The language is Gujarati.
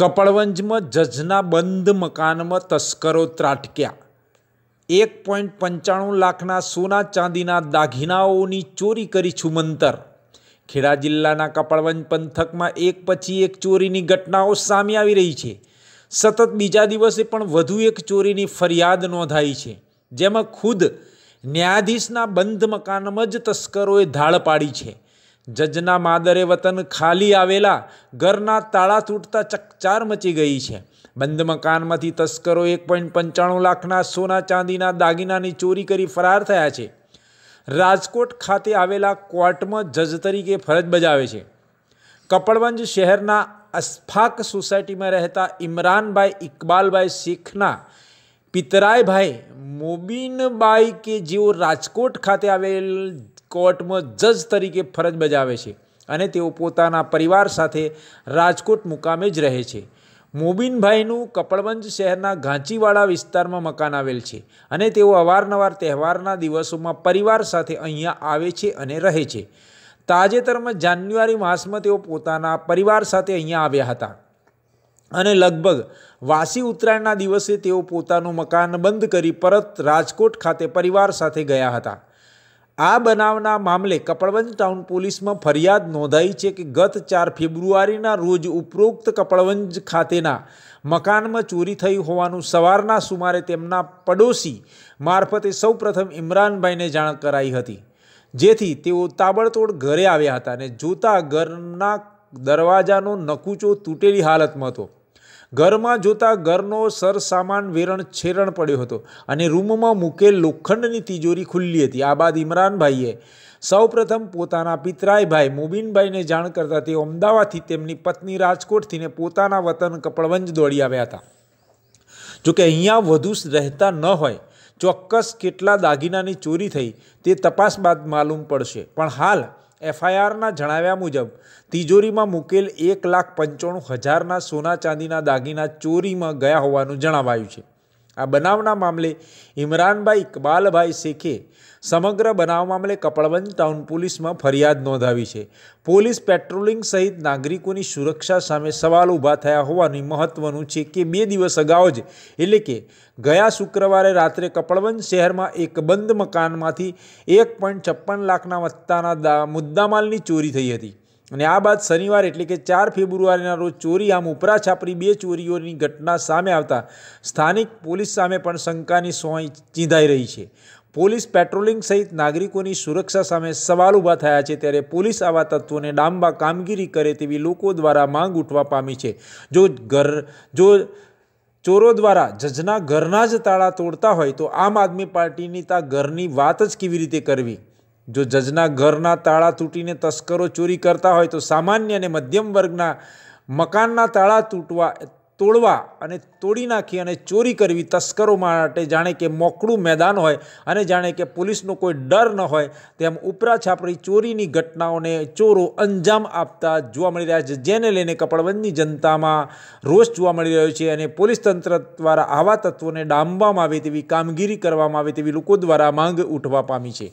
કપડવંજમાં જજના બંધ મકાનમાં તસ્કરો ત્રાટક્યા એક પોઈન્ટ પંચાણું લાખના સોના ચાંદીના દાગીનાઓની ચોરી કરી છુમંતર ખેડા જિલ્લાના કપડવંજ પંથકમાં એક પછી એક ચોરીની ઘટનાઓ સામે આવી રહી છે સતત બીજા દિવસે પણ વધુ એક ચોરીની ફરિયાદ નોંધાઈ છે જેમાં ખુદ ન્યાયાધીશના બંધ મકાનમાં જ તસ્કરોએ ધાળ પાડી છે જજના માદરે વતન ખાલી આવેલા ઘરના તાળા તૂટતા ચકચાર મચી ગઈ છે બંધ મકાનમાંથી તસ્કરો એક પોઈન્ટ પંચાણું લાખના સોના ચાંદીના દાગીનાની ચોરી કરી ફરાર થયા છે રાજકોટ ખાતે આવેલા કોર્ટમાં જજ તરીકે ફરજ બજાવે છે કપડવંજ શહેરના અસ્ફાક સોસાયટીમાં રહેતા ઇમરાનભાઈ ઇકબાલભાઈ શીખના પિતરાયભાઈ મોબીનબાઈ કે જેઓ રાજકોટ ખાતે આવેલ કોર્ટમાં જજ તરીકે ફરજ બજાવે છે અને તેઓ પોતાના પરિવાર સાથે રાજકોટ મુકામે જ રહે છે મોબીનભાઈનું કપડવંજ શહેરના ઘાંચીવાડા વિસ્તારમાં મકાન આવેલ છે અને તેઓ અવારનવાર તહેવારના દિવસોમાં પરિવાર સાથે અહીંયા આવે છે અને રહે છે તાજેતરમાં જાન્યુઆરી માસમાં તેઓ પોતાના પરિવાર સાથે અહીંયા આવ્યા હતા અને લગભગ વાસી ઉત્તરાયણના દિવસે તેઓ પોતાનું મકાન બંધ કરી પરત રાજકોટ ખાતે પરિવાર સાથે ગયા હતા આ બનાવના મામલે કપડવંજ ટાઉન પોલીસમાં ફરિયાદ નોંધાઈ છે કે ગત ચાર ફેબ્રુઆરીના રોજ ઉપરોક્ત કપડવંજ ખાતેના મકાનમાં ચોરી થઈ હોવાનું સવારના સુમારે તેમના પડોશી મારફતે સૌપ્રથમ ઇમરાનભાઈને જાણ કરાઈ હતી જેથી તેઓ તાબડતોડ ઘરે આવ્યા હતા અને જોતા ઘરના દરવાજાનો નકુચો તૂટેલી હાલતમાં હતો ઘરમાં જોતા ઘરનો સરસામાન વેરણ છેરણ પડ્યો હતો અને રૂમમાં મૂકેલ લોખંડની તિજોરી ખુલ્લી હતી આ બાદ ઇમરાનભાઈએ સૌપ્રથમ પોતાના પિતરાયભાઈ મોબીનભાઈને જાણ કરતાં તે અમદાવાદથી તેમની પત્ની રાજકોટથીને પોતાના વતન કપડવંજ દોડી આવ્યા હતા જોકે અહીંયા વધુ રહેતા ન હોય ચોક્કસ કેટલા દાગીનાની ચોરી થઈ તે તપાસ બાદ માલુમ પડશે પણ હાલ એફઆઈઆરના જણાવ્યા મુજબ તિજોરીમાં મૂકેલ એક લાખ પંચાણું હજારના સોના ચાંદીના દાગીના ચોરીમાં ગયા હોવાનું જણાવાયું છે આ બનાવના મામલે ઇમરાનભાઈ ઇકબાલભાઈ શેખે સમગ્ર બનાવ મામલે કપડવંજ ટાઉન પોલીસમાં ફરિયાદ નોંધાવી છે પોલીસ પેટ્રોલિંગ સહિત નાગરિકોની સુરક્ષા સામે સવાલ ઊભા થયા હોવાની મહત્વનું છે કે બે દિવસ અગાઉ જ એટલે કે ગયા શુક્રવારે રાત્રે કપડવંજ શહેરમાં એક બંધ મકાનમાંથી એક પોઈન્ટ છપ્પન લાખના વત્તાના મુદ્દામાલની ચોરી થઈ હતી અને આ બાદ શનિવાર એટલે કે ચાર ફેબ્રુઆરીના રોજ ચોરી આમ ઉપરાછાપરી બે ચોરીઓની ઘટના સામે આવતા સ્થાનિક પોલીસ સામે પણ શંકાની સોંઈ ચીંધાઈ રહી છે પોલીસ પેટ્રોલિંગ સહિત નાગરિકોની સુરક્ષા સામે સવાલ ઊભા થયા છે ત્યારે પોલીસ આવા તત્વોને ડામવા કામગીરી કરે તેવી લોકો દ્વારા માંગ ઉઠવા પામી છે જો ઘર જો ચોરો દ્વારા જજના ઘરના જ તાળા તોડતા હોય તો આમ આદમી પાર્ટીની તા ઘરની વાત જ કેવી રીતે કરવી જો જજના ઘરના તાળા તૂટીને તસ્કરો ચોરી કરતા હોય તો સામાન્ય અને મધ્યમ વર્ગના મકાનના તાળા તૂટવા તોડવા અને તોડી નાખી અને ચોરી કરવી તસ્કરો માટે જાણે કે મોકળું મેદાન હોય અને જાણે કે પોલીસનો કોઈ ડર ન હોય તેમ ઉપરા છાપરી ચોરીની ઘટનાઓને ચોરો અંજામ આપતા જોવા મળી રહ્યા છે જેને લઈને કપડબંધની જનતામાં રોષ જોવા મળી રહ્યો છે અને પોલીસ તંત્ર દ્વારા આવા તત્વોને ડામવામાં આવે તેવી કામગીરી કરવામાં આવે તેવી લોકો દ્વારા માંગ ઉઠવા પામી છે